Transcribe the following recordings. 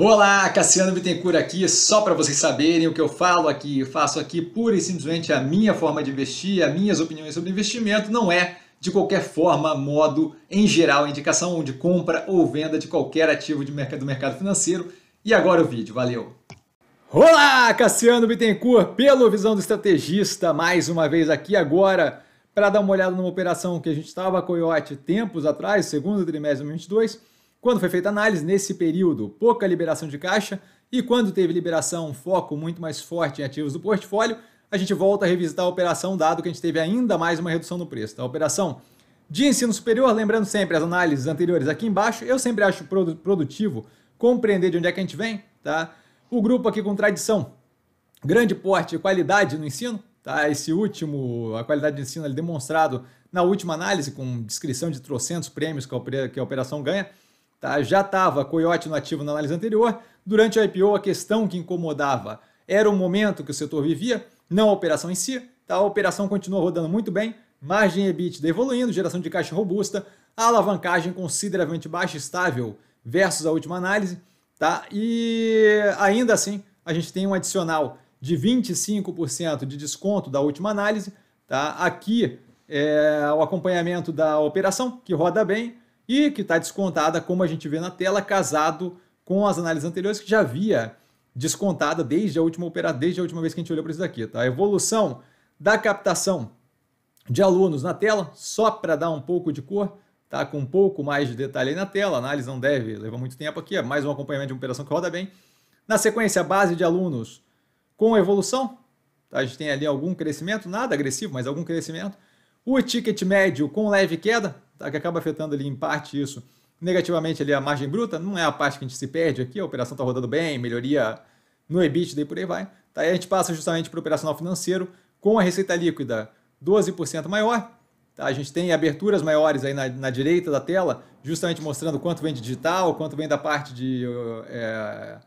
Olá, Cassiano Bittencourt aqui, só para vocês saberem o que eu falo aqui, eu faço aqui pura e simplesmente a minha forma de investir, as minhas opiniões sobre investimento, não é de qualquer forma, modo, em geral, indicação de compra ou venda de qualquer ativo de mercado, do mercado financeiro. E agora o vídeo, valeu! Olá, Cassiano Bittencourt, pelo Visão do Estrategista, mais uma vez aqui agora para dar uma olhada numa operação que a gente estava com o Coyote tempos atrás, segundo trimestre de 2022, quando foi feita a análise nesse período, pouca liberação de caixa, e quando teve liberação, foco muito mais forte em ativos do portfólio, a gente volta a revisitar a operação, dado que a gente teve ainda mais uma redução no preço. Então, a operação de ensino superior, lembrando sempre as análises anteriores aqui embaixo, eu sempre acho produtivo compreender de onde é que a gente vem. Tá? O grupo aqui com tradição, grande porte e qualidade no ensino, tá? esse último, a qualidade de ensino é demonstrado na última análise, com descrição de trocentos prêmios que a operação ganha. Tá? Já estava Coyote no ativo na análise anterior. Durante a IPO, a questão que incomodava era o momento que o setor vivia, não a operação em si. Tá? A operação continua rodando muito bem, margem EBITDA evoluindo, geração de caixa robusta, alavancagem consideravelmente baixa e estável versus a última análise. Tá? E ainda assim, a gente tem um adicional de 25% de desconto da última análise. Tá? Aqui é o acompanhamento da operação, que roda bem, e que está descontada, como a gente vê na tela, casado com as análises anteriores que já havia descontada desde a última operada, desde a última vez que a gente olhou para isso daqui, tá? A evolução da captação de alunos na tela, só para dar um pouco de cor, tá? Com um pouco mais de detalhe aí na tela, a análise não deve levar muito tempo aqui, é mais um acompanhamento de uma operação que roda bem. Na sequência, a base de alunos com evolução, tá? a gente tem ali algum crescimento, nada agressivo, mas algum crescimento. O ticket médio com leve queda, tá? que acaba afetando ali em parte isso negativamente ali a margem bruta, não é a parte que a gente se perde aqui, a operação está rodando bem, melhoria no EBITDA e por aí vai. Tá? Aí a gente passa justamente para o operacional financeiro com a receita líquida 12% maior. Tá? A gente tem aberturas maiores aí na, na, direita da tela, justamente mostrando quanto vem de digital, quanto vem da parte de é,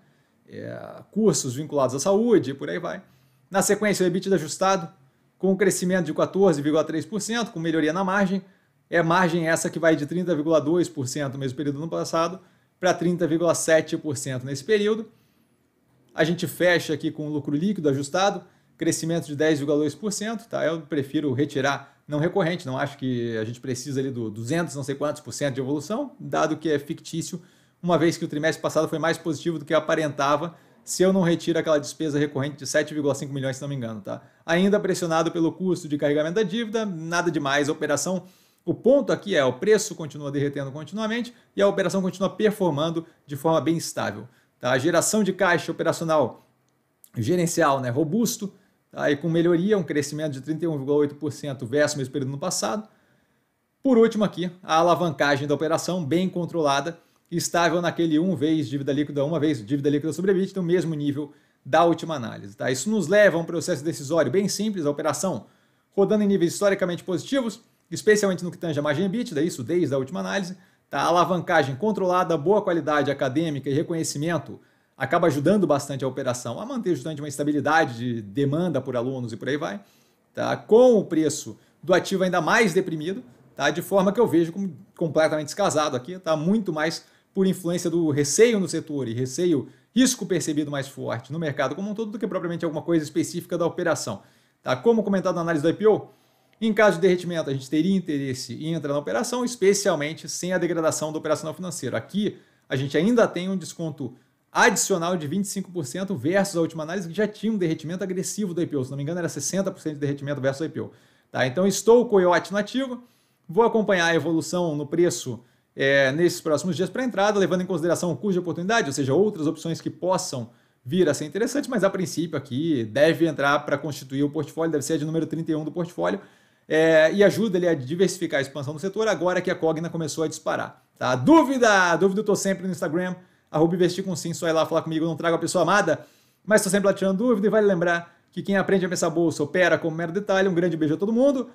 é, cursos vinculados à saúde e por aí vai. Na sequência, o EBITDA ajustado com um crescimento de 14,3%, com melhoria na margem. É margem essa que vai de 30,2% no mesmo período do ano passado para 30,7% nesse período. A gente fecha aqui com lucro líquido ajustado, crescimento de 10,2%, tá? Eu prefiro retirar não recorrente, não acho que a gente precisa ali do 200, não sei quantos por cento de evolução, dado que é fictício, uma vez que o trimestre passado foi mais positivo do que aparentava, se eu não retiro aquela despesa recorrente de 7,5 milhões, se não me engano, tá? Ainda pressionado pelo custo de carregamento da dívida, nada demais, a operação o ponto aqui é o preço continua derretendo continuamente e a operação continua performando de forma bem estável. Tá? A geração de caixa operacional gerencial né, robusto tá? e com melhoria, um crescimento de 31,8% versus o mesmo período no passado. Por último aqui, a alavancagem da operação bem controlada estável naquele 1 vez dívida líquida, uma vez dívida líquida sobre EBITDA, no mesmo nível da última análise. Tá? Isso nos leva a um processo decisório bem simples, a operação rodando em níveis historicamente positivos, especialmente no que tange a margem EBITDA, é isso desde a última análise. Tá? A alavancagem controlada, boa qualidade acadêmica e reconhecimento acaba ajudando bastante a operação a manter justamente uma estabilidade de demanda por alunos e por aí vai, tá? com o preço do ativo ainda mais deprimido, tá? de forma que eu vejo como completamente descasado aqui, tá muito mais por influência do receio no setor e receio, risco percebido mais forte no mercado como um todo do que propriamente alguma coisa específica da operação. Tá? Como comentado na análise do IPO, em caso de derretimento, a gente teria interesse em entrar na operação, especialmente sem a degradação do operacional financeiro. Aqui, a gente ainda tem um desconto adicional de 25% versus a última análise, que já tinha um derretimento agressivo do IPO. Se não me engano, era 60% de derretimento versus o IPO. Tá? Então, estou com o coiote no ativo, vou acompanhar a evolução no preço é, nesses próximos dias para entrada, levando em consideração o custo de oportunidade, ou seja, outras opções que possam vir a ser interessantes, mas a princípio aqui deve entrar para constituir o portfólio, deve ser a de número 31 do portfólio, é, e ajuda ele a diversificar a expansão do setor agora que a Cogna começou a disparar. Tá? Dúvida! Dúvida eu tô sempre no Instagram, arroba investir com sim, só ir lá falar comigo, não trago a pessoa amada, mas estou sempre lá tirando dúvida e vale lembrar que quem aprende a pensar bolsa opera como mero detalhe. Um grande beijo a todo mundo.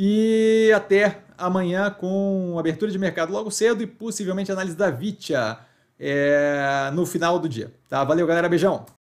E até amanhã com abertura de mercado logo cedo e possivelmente análise da Vitia é, no final do dia. Tá? Valeu, galera. Beijão.